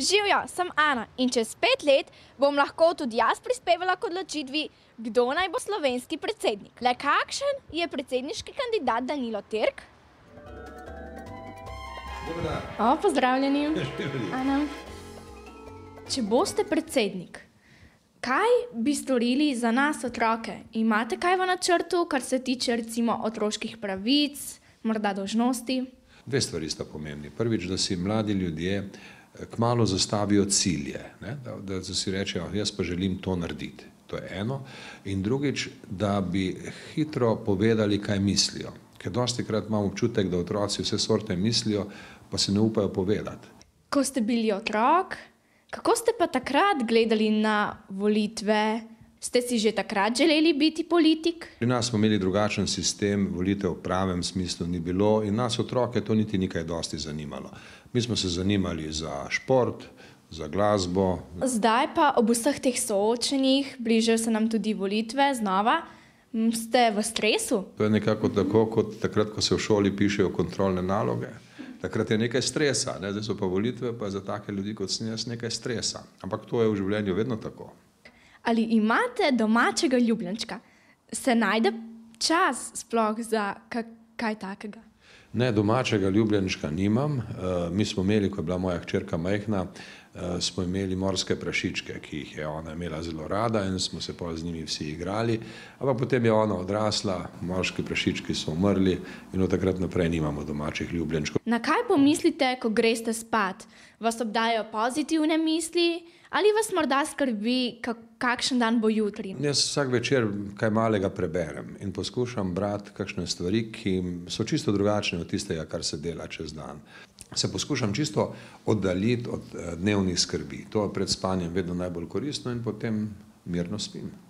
Živijo, sem Ana in čez pet let bom lahko tudi jaz prispevala k odločitvi, kdo naj bo slovenski predsednik. Le kakšen je predsedniški kandidat Danilo Terk? O, pozdravljeni. Ja, Ana. Če boste predsednik, kaj bi storili za nas otroke? Imate kaj v načrtu, kar se tiče recimo otroških pravic, morda dožnosti? Dve stvari sta pomembni. Prvič, da si mladi ljudje eh, kmalo zastavijo cilje, ne? Da, da, da si rečejo, jaz pa želim to narediti, to je eno. In drugič, da bi hitro povedali, kaj mislijo. Ker dosti krat imam občutek, da otroci vse sorte mislijo, pa se ne upajo povedati. Ko ste bili otrok, kako ste pa takrat gledali na volitve? Ste si že takrat želeli biti politik? Pri nas smo imeli drugačen sistem, volitev v pravem smislu ni bilo in nas otroke to niti nekaj dosti zanimalo. Mi smo se zanimali za šport, za glasbo. Zdaj pa ob vseh teh soočenjih bližajo se nam tudi volitve znova. Ste v stresu? To je nekako tako, kot takrat, ko se v šoli pišejo kontrolne naloge. Takrat je nekaj stresa, ne? zdaj so pa volitve, pa za take ljudi kot sem jaz nekaj stresa. Ampak to je v življenju vedno tako. Ali imate domačega ljubljenčka? Se najde čas sploh za kaj takega? Ne, domačega ljubljenčka nimam. Eh, mi smo imeli, ko je bila moja hčerka majhna, Eh, smo imeli morske prašičke, ki jih je ona imela zelo rada in smo se potem z njimi vsi igrali, ampak potem je ona odrasla, morški prašički so umrli in od takrat naprej nimamo domačih ljubljenčkov. Na kaj pomislite, ko greste spat? Vas obdajo pozitivne misli ali vas morda skrbi, kakšen dan bo jutri? Jaz vsak večer kaj malega preberem in poskušam brati kakšne stvari, ki so čisto drugačne od tistega, kar se dela čez dan se poskušam čisto oddaljiti od eh, dnevnih skrbi. To je pred spanjem vedno najbolj koristno in potem mirno spim.